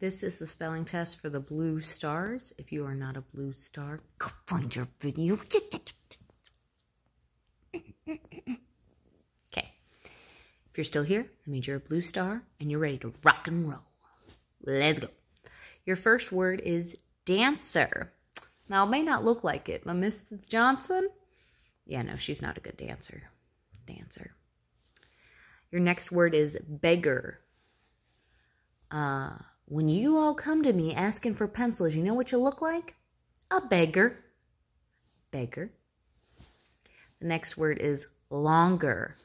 This is the spelling test for the blue stars. If you are not a blue star, go find your video. okay. If you're still here, that means you're a blue star and you're ready to rock and roll. Let's go. Your first word is dancer. Now, it may not look like it, but Mrs. Johnson, yeah, no, she's not a good dancer. Dancer. Your next word is beggar. Uh, when you all come to me asking for pencils, you know what you look like? A beggar. Beggar. The next word is longer.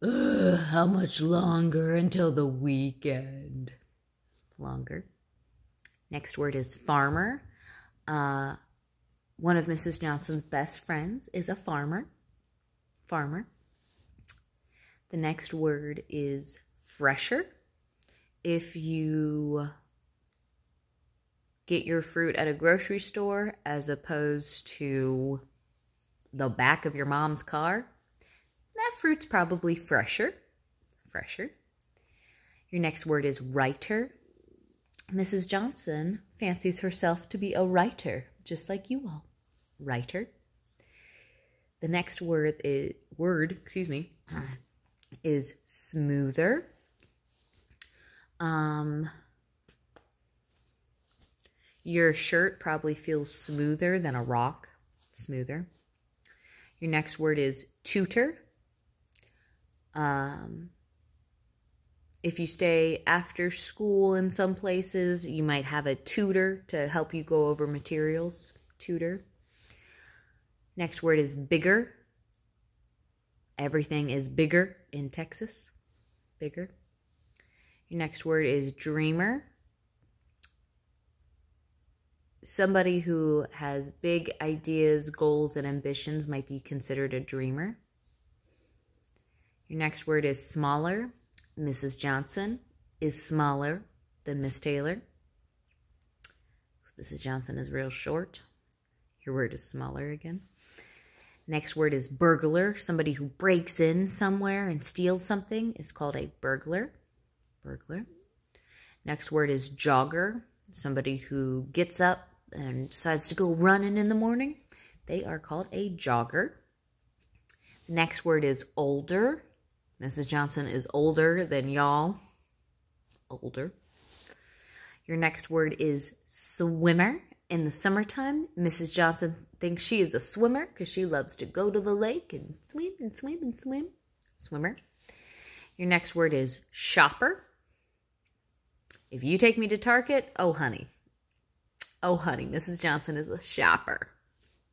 Ugh, how much longer until the weekend? Longer. Next word is farmer. Uh, one of Mrs. Johnson's best friends is a farmer. Farmer. The next word is fresher if you get your fruit at a grocery store as opposed to the back of your mom's car, that fruit's probably fresher. Fresher. Your next word is writer. Mrs. Johnson fancies herself to be a writer, just like you all. Writer. The next word is word, excuse me, is smoother. Um, your shirt probably feels smoother than a rock, smoother. Your next word is tutor. Um, if you stay after school in some places, you might have a tutor to help you go over materials. Tutor. Next word is bigger. Everything is bigger in Texas. Bigger. Your next word is dreamer. Somebody who has big ideas, goals, and ambitions might be considered a dreamer. Your next word is smaller. Mrs. Johnson is smaller than Miss Taylor. Mrs. Johnson is real short. Your word is smaller again. Next word is burglar. Somebody who breaks in somewhere and steals something is called a burglar burglar. Next word is jogger, somebody who gets up and decides to go running in the morning. They are called a jogger. next word is older. Mrs. Johnson is older than y'all. Older. Your next word is swimmer. In the summertime, Mrs. Johnson thinks she is a swimmer because she loves to go to the lake and swim and swim and swim. Swimmer. Your next word is shopper. If you take me to Target, oh, honey. Oh, honey, Mrs. Johnson is a shopper.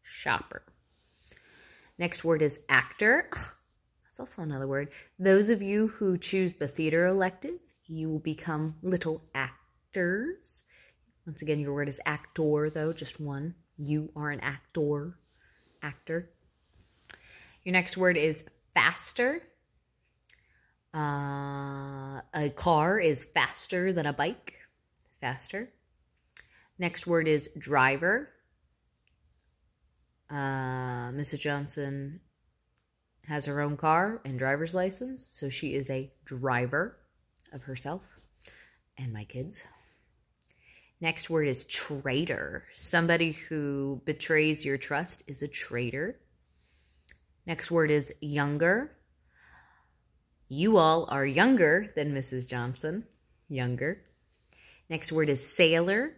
Shopper. Next word is actor. that's also another word. Those of you who choose the theater elective, you will become little actors. Once again, your word is actor, though, just one. You are an actor. Actor. Your next word is faster. Uh, a car is faster than a bike. Faster. Next word is driver. Uh, Mrs. Johnson has her own car and driver's license, so she is a driver of herself and my kids. Next word is traitor. Somebody who betrays your trust is a traitor. Next word is younger. You all are younger than Mrs. Johnson. Younger. Next word is sailor.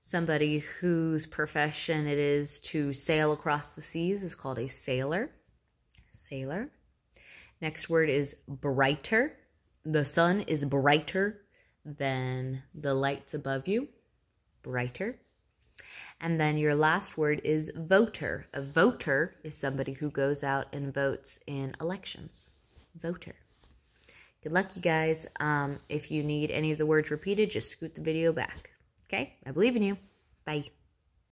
Somebody whose profession it is to sail across the seas is called a sailor. Sailor. Next word is brighter. The sun is brighter than the lights above you. Brighter. And then your last word is voter. A voter is somebody who goes out and votes in elections. Voter. Good luck, you guys. Um, if you need any of the words repeated, just scoot the video back. Okay? I believe in you. Bye.